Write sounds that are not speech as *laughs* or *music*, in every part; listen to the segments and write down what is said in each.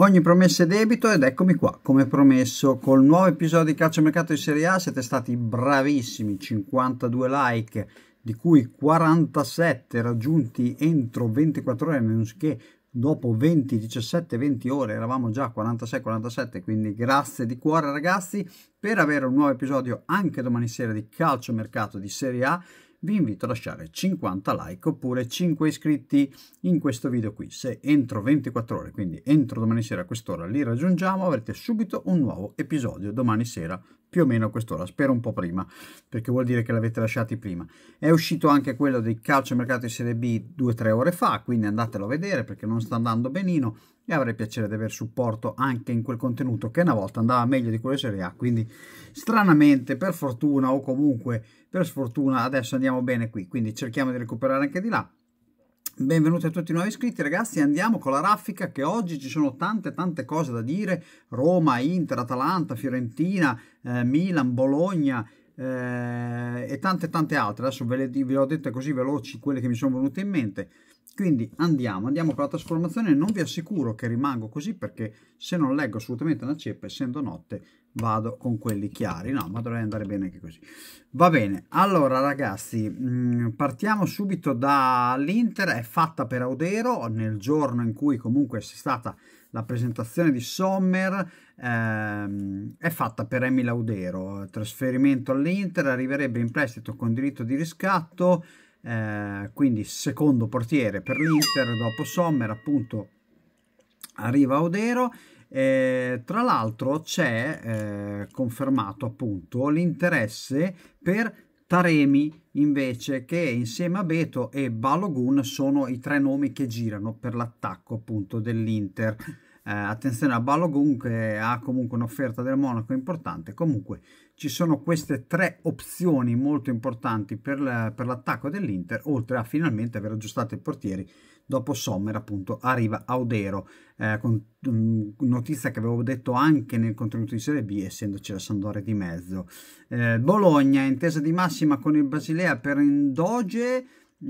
Ogni promessa è debito ed eccomi qua, come promesso, col nuovo episodio di Calcio Mercato di Serie A siete stati bravissimi, 52 like, di cui 47 raggiunti entro 24 ore, che dopo 20, 17, 20 ore eravamo già a 46, 47, quindi grazie di cuore ragazzi per avere un nuovo episodio anche domani sera di Calcio Mercato di Serie A vi invito a lasciare 50 like oppure 5 iscritti in questo video qui. Se entro 24 ore, quindi entro domani sera a quest'ora, li raggiungiamo, avrete subito un nuovo episodio domani sera più o meno a quest'ora, spero un po' prima, perché vuol dire che l'avete lasciati prima. È uscito anche quello del calcio mercato di Serie B 2-3 ore fa, quindi andatelo a vedere perché non sta andando benino e avrei piacere di aver supporto anche in quel contenuto che una volta andava meglio di quello di Serie A, quindi stranamente, per fortuna o comunque per sfortuna, adesso andiamo bene qui, quindi cerchiamo di recuperare anche di là Benvenuti a tutti i nuovi iscritti ragazzi, andiamo con la raffica che oggi ci sono tante tante cose da dire, Roma, Inter, Atalanta, Fiorentina, eh, Milan, Bologna eh, e tante tante altre, adesso ve le, ve le ho dette così veloci quelle che mi sono venute in mente quindi andiamo, andiamo con la trasformazione, non vi assicuro che rimango così perché se non leggo assolutamente una ceppa, essendo notte, vado con quelli chiari, no, ma dovrei andare bene anche così. Va bene, allora ragazzi, mm, partiamo subito dall'Inter, è fatta per Audero, nel giorno in cui comunque è stata la presentazione di Sommer, ehm, è fatta per Emil Audero, trasferimento all'Inter, arriverebbe in prestito con diritto di riscatto, eh, quindi secondo portiere per l'Inter dopo Sommer appunto arriva Odero eh, tra l'altro c'è eh, confermato appunto l'interesse per Taremi invece che insieme a Beto e Balogun sono i tre nomi che girano per l'attacco appunto dell'Inter eh, attenzione a Balogun che ha comunque un'offerta del Monaco importante comunque ci sono queste tre opzioni molto importanti per, l'attacco dell'Inter oltre a finalmente aver aggiustato i portieri dopo Sommer appunto arriva Audero eh, con um, notizia che avevo detto anche nel contenuto di Serie B essendoci la Sandore di mezzo eh, Bologna intesa di massima con il Basilea per Indoge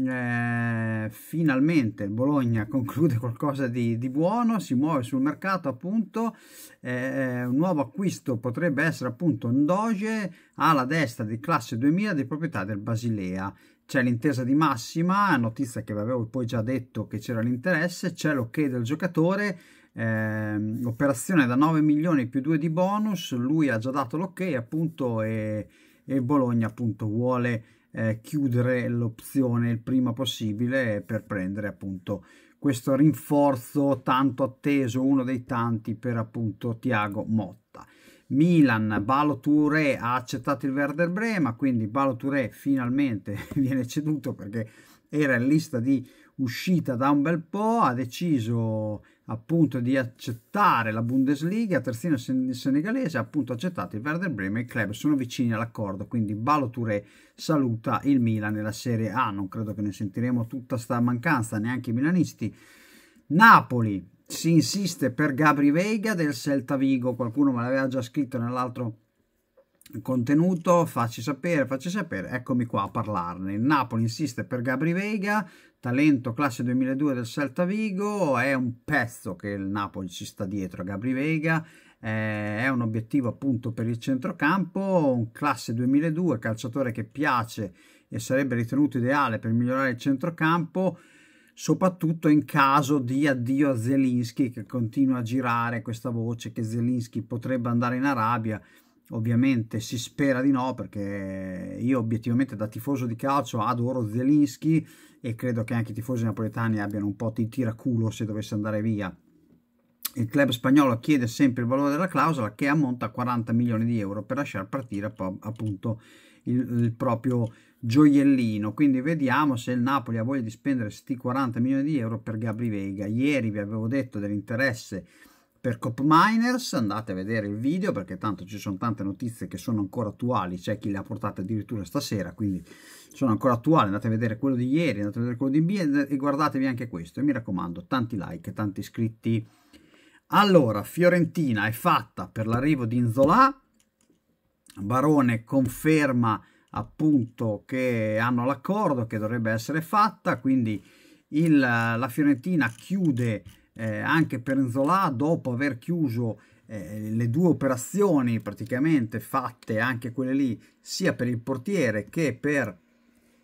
eh, finalmente il Bologna *laughs* conclude qualcosa di, di, buono, si muove sul mercato appunto, eh, un nuovo acquisto potrebbe essere appunto doge alla destra di classe 2000 di proprietà del Basilea. C'è l'intesa di massima, notizia che vi avevo poi già detto che c'era l'interesse, c'è l'ok del giocatore, eh, operazione da 9 milioni più 2 di bonus, lui ha già dato l'ok appunto e, e Bologna appunto vuole eh, chiudere l'opzione il prima possibile per prendere appunto questo rinforzo tanto atteso, uno dei tanti per appunto Tiago Motta. Milan, Balo Touré ha accettato il Werder Brema, quindi Balo Touré finalmente *laughs* viene ceduto perché era in lista di uscita da un bel po', ha deciso appunto di accettare la Bundesliga, terzino senegalese ha appunto accettato il Werder Bremen, e il club sono vicini all'accordo, quindi Balo Touré saluta il Milan nella Serie A, non credo che ne sentiremo tutta sta mancanza, neanche i milanisti. Napoli, si insiste per Gabri Vega del Celta Vigo, qualcuno me l'aveva già scritto nell'altro contenuto, facci sapere, facci sapere, eccomi qua a parlarne. Il Napoli insiste per Gabri Vega, talento classe 2002 del Celta Vigo, è un pezzo che il Napoli ci sta dietro a Gabri Vega, eh, è un obiettivo appunto per il centrocampo, un classe 2002, calciatore che piace e sarebbe ritenuto ideale per migliorare il centrocampo, soprattutto in caso di addio a Zelinski che continua a girare questa voce che Zelinski potrebbe andare in Arabia Ovviamente si spera di no perché io obiettivamente da tifoso di calcio adoro Zelinski e credo che anche i tifosi napoletani abbiano un po' di tiraculo se dovesse andare via. Il club spagnolo chiede sempre il valore della clausola che ammonta a 40 milioni di euro per lasciar partire appunto il, il proprio gioiellino. Quindi vediamo se il Napoli ha voglia di spendere questi 40 milioni di euro per Gabri Vega. Ieri vi avevo detto dell'interesse per Miners, andate a vedere il video perché tanto ci sono tante notizie che sono ancora attuali, c'è chi le ha portate addirittura stasera, quindi sono ancora attuali, andate a vedere quello di ieri, andate a vedere quello di B e guardatevi anche questo e mi raccomando, tanti like, tanti iscritti. Allora, Fiorentina è fatta per l'arrivo di Inzola, Barone conferma appunto che hanno l'accordo che dovrebbe essere fatta, quindi il, la Fiorentina chiude eh, anche Nzola dopo aver chiuso eh, le due operazioni praticamente fatte anche quelle lì sia per il portiere che per,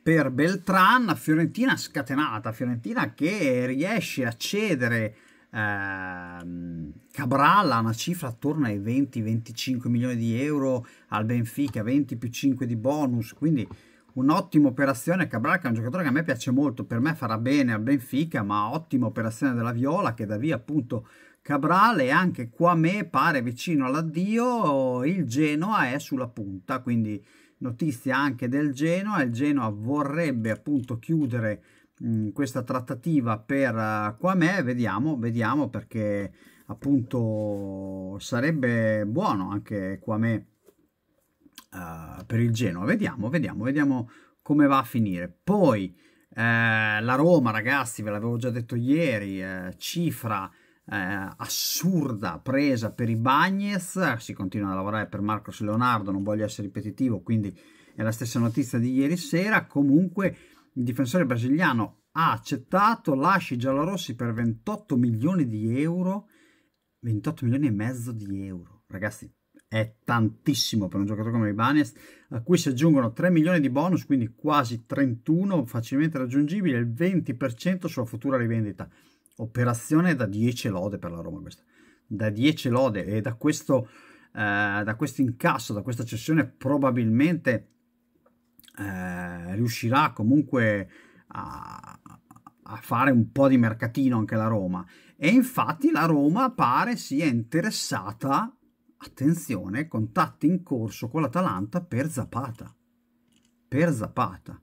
per Beltran Fiorentina scatenata Fiorentina che riesce a cedere eh, Cabral a una cifra attorno ai 20-25 milioni di euro al Benfica 20 più 5 di bonus quindi un'ottima operazione. Cabral che è un giocatore che a me piace molto, per me farà bene al Benfica, ma ottima operazione della Viola che dà via appunto Cabral e anche qua me pare vicino all'addio, il Genoa è sulla punta, quindi notizia anche del Genoa, il Genoa vorrebbe appunto chiudere mh, questa trattativa per uh, me vediamo, vediamo perché appunto sarebbe buono anche qua Quame uh, per il Genoa. Vediamo, vediamo, vediamo come va a finire. Poi eh, la Roma, ragazzi, ve l'avevo già detto ieri, eh, cifra eh, assurda presa per i Bagnez, si continua a lavorare per Marcos Leonardo, non voglio essere ripetitivo, quindi è la stessa notizia di ieri sera, comunque il difensore brasiliano ha accettato lasci giallorossi per 28 milioni di euro, 28 milioni e mezzo di euro, ragazzi è tantissimo per un giocatore come Ibanez, a cui si aggiungono 3 milioni di bonus, quindi quasi 31 facilmente raggiungibile, il 20% sulla futura rivendita. Operazione da 10 lode per la Roma questa, da 10 lode e da questo, eh, da questo incasso, da questa cessione probabilmente eh, riuscirà comunque a, a fare un po' di mercatino anche la Roma. E infatti la Roma pare sia interessata Attenzione, contatti in corso con l'Atalanta per Zapata. Per Zapata.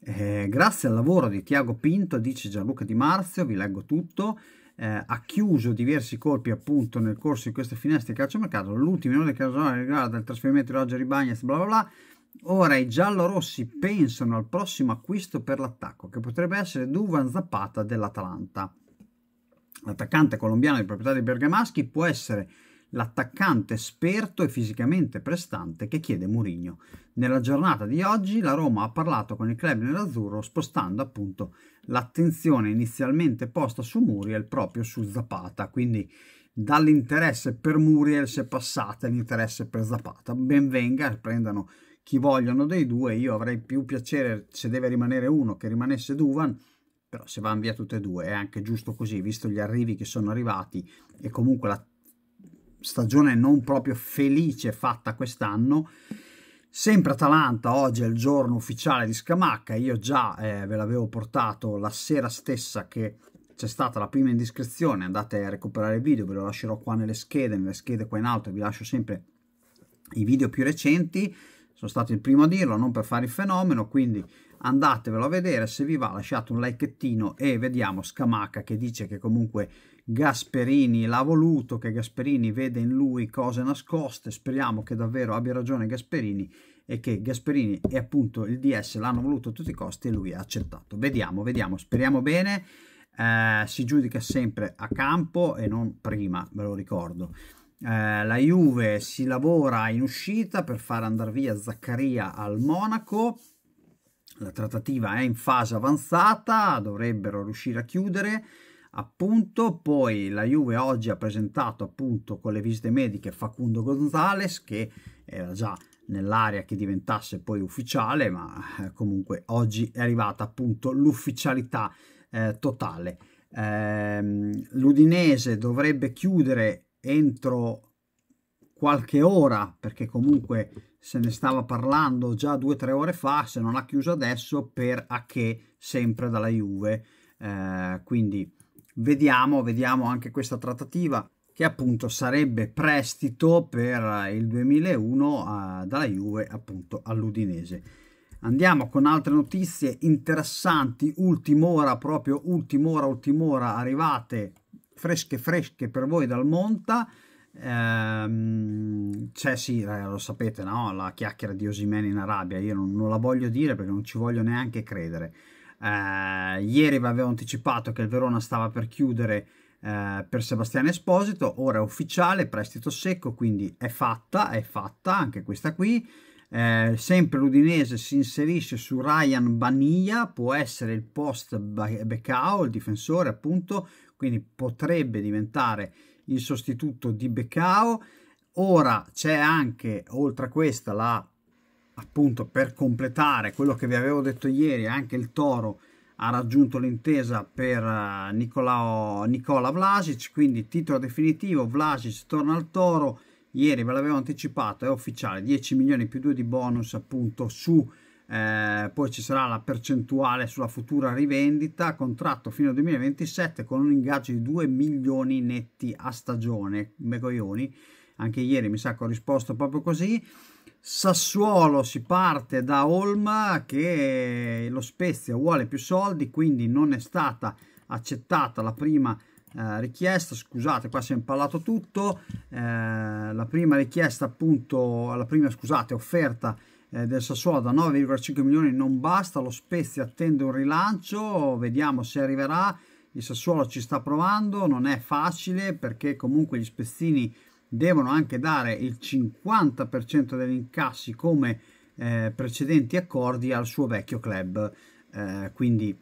Eh, grazie al lavoro di Tiago Pinto, dice Gianluca Di Marzio, vi leggo tutto, eh, ha chiuso diversi colpi appunto nel corso di queste finestre di calciomercato, l'ultimo minuto di casuale riguarda il trasferimento di Roger Ibagnez, bla bla bla, ora i giallorossi pensano al prossimo acquisto per l'attacco, che potrebbe essere Duvan Zapata dell'Atalanta. L'attaccante colombiano di proprietà dei bergamaschi può essere l'attaccante esperto e fisicamente prestante che chiede Mourinho. Nella giornata di oggi la Roma ha parlato con il club nell'azzurro spostando appunto l'attenzione inizialmente posta su Muriel proprio su Zapata, quindi dall'interesse per Muriel si è passata all'interesse per Zapata. Ben venga, prendano chi vogliono dei due, io avrei più piacere se deve rimanere uno che rimanesse Duvan, però se vanno via tutte e due è anche giusto così, visto gli arrivi che sono arrivati e comunque la stagione non proprio felice fatta quest'anno. Sempre Atalanta, oggi è il giorno ufficiale di Scamacca, io già eh, ve l'avevo portato la sera stessa che c'è stata la prima indiscrezione, andate a recuperare il video, ve lo lascerò qua nelle schede, nelle schede qua in alto, vi lascio sempre i video più recenti, sono stato il primo a dirlo, non per fare il fenomeno, quindi andatevelo a vedere, se vi va lasciate un likettino e vediamo Scamacca che dice che comunque Gasperini l'ha voluto, che Gasperini vede in lui cose nascoste, speriamo che davvero abbia ragione Gasperini e che Gasperini e appunto il DS l'hanno voluto a tutti i costi e lui ha accettato. Vediamo, vediamo, speriamo bene, eh, si giudica sempre a campo e non prima, ve lo ricordo. Eh, la Juve si lavora in uscita per far andare via Zaccaria al Monaco. La trattativa è in fase avanzata, dovrebbero riuscire a chiudere appunto poi la Juve oggi ha presentato appunto con le visite mediche Facundo Gonzales che era già nell'area che diventasse poi ufficiale ma eh, comunque oggi è arrivata appunto l'ufficialità eh, totale eh, l'Udinese dovrebbe chiudere entro qualche ora perché comunque se ne stava parlando già due o tre ore fa se non ha chiuso adesso per a che sempre dalla Juve eh, quindi Vediamo, vediamo anche questa trattativa che appunto sarebbe prestito per il 2001 eh, dalla Juve appunto all'Udinese. Andiamo con altre notizie interessanti, ultim'ora, proprio ultim'ora, ultim'ora arrivate fresche fresche per voi dal Monta. Ehm, c'è sì, eh, lo sapete, no? la chiacchiera di Osimene in Arabia, io non, non la voglio dire perché non ci voglio neanche credere eh, ieri vi avevo anticipato che il Verona stava per chiudere eh, per Sebastiano Esposito, ora è ufficiale, prestito secco, quindi è fatta, è fatta anche questa qui. Eh, sempre l'Udinese si inserisce su Ryan Baniglia, può essere il post Beccao, il difensore appunto, quindi potrebbe diventare il sostituto di Beccao. Ora c'è anche, oltre a questa, la appunto per completare quello che vi avevo detto ieri, anche il Toro ha raggiunto l'intesa per eh, Nicolao, Nicola Vlasic, quindi titolo definitivo, Vlasic torna al Toro, ieri ve l'avevo anticipato, è ufficiale, 10 milioni più 2 di bonus appunto su, eh, poi ci sarà la percentuale sulla futura rivendita, contratto fino al 2027 con un ingaggio di 2 milioni netti a stagione, Begoioni, anche ieri mi sa che ho risposto proprio così, Sassuolo si parte da Olma che lo Spezia vuole più soldi, quindi non è stata accettata la prima eh, richiesta, scusate qua si è impallato tutto, eh, la prima richiesta appunto, la prima scusate offerta eh, del Sassuolo da 9,5 milioni non basta, lo Spezia attende un rilancio, vediamo se arriverà, il Sassuolo ci sta provando, non è facile perché comunque gli spezzini devono anche dare il 50% degli incassi come eh, precedenti accordi al suo vecchio club. Eh, quindi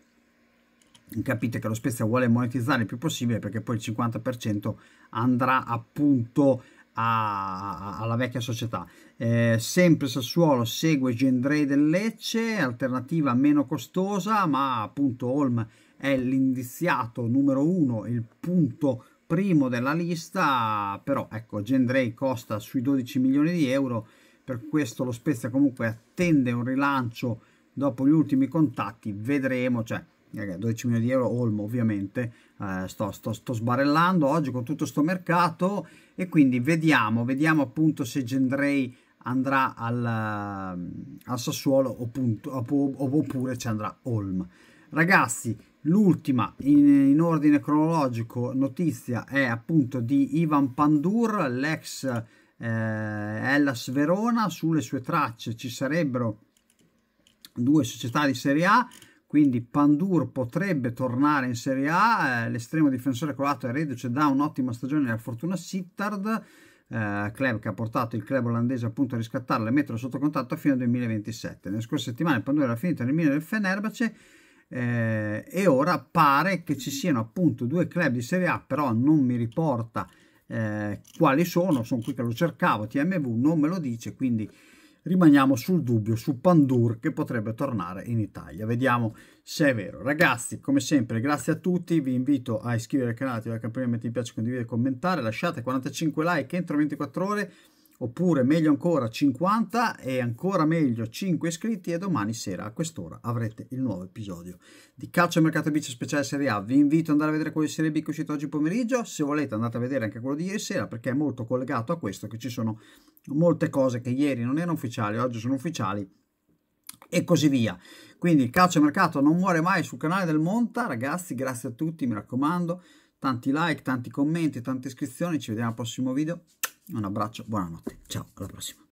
capite che lo Spezia vuole monetizzare il più possibile perché poi il 50% andrà appunto a, a, alla vecchia società. Eh, sempre Sassuolo segue Gendrei del Lecce, alternativa meno costosa, ma appunto Holm è l'indiziato numero uno, il punto primo della lista, però ecco, Gendrei costa sui 12 milioni di euro, per questo lo Spezia comunque attende un rilancio dopo gli ultimi contatti, vedremo, cioè 12 eh, milioni di euro Olmo ovviamente, eh, sto, sto, sto, sbarellando oggi con tutto sto mercato e quindi vediamo, vediamo appunto se Gendrei andrà al, ehm, al Sassuolo oppure ci andrà Olm. Ragazzi, L'ultima in, in, ordine cronologico notizia è appunto di Ivan Pandur, l'ex eh, Hellas Verona. Sulle sue tracce ci sarebbero due società di Serie A, quindi Pandur potrebbe tornare in Serie A. Eh, l'estremo difensore croato è reduce da un'ottima stagione nella Fortuna Sittard. Eh, club che ha portato il club olandese appunto a riscattarlo e metterlo sotto contatto fino al 2027. Nelle scorse settimane Pandur era finito nel Milan del Fenerbahce eh, e ora pare che ci siano appunto due club di Serie A, però non mi riporta eh, quali sono, sono qui che lo cercavo, TMV non me lo dice, quindi rimaniamo sul dubbio su Pandur che potrebbe tornare in Italia. Vediamo se è vero. Ragazzi, come sempre, grazie a tutti. Vi invito a iscrivervi al canale, attivare la campanella, metti mi piace, condividere, commentare. Lasciate 45 like entro 24 ore oppure meglio ancora 50 e ancora meglio 5 iscritti e domani sera a quest'ora avrete il nuovo episodio di Calcio Mercato Bici Speciale Serie A. Vi invito ad andare a vedere quale Serie B che è uscito oggi pomeriggio, se volete andate a vedere anche quello di ieri sera perché è molto collegato a questo che ci sono molte cose che ieri non erano ufficiali, oggi sono ufficiali e così via. Quindi il calcio mercato non muore mai sul canale del Monta, ragazzi, grazie a tutti, mi raccomando, tanti like, tanti commenti, tante iscrizioni, ci vediamo al prossimo video un abbraccio, buonanotte, ciao, alla prossima.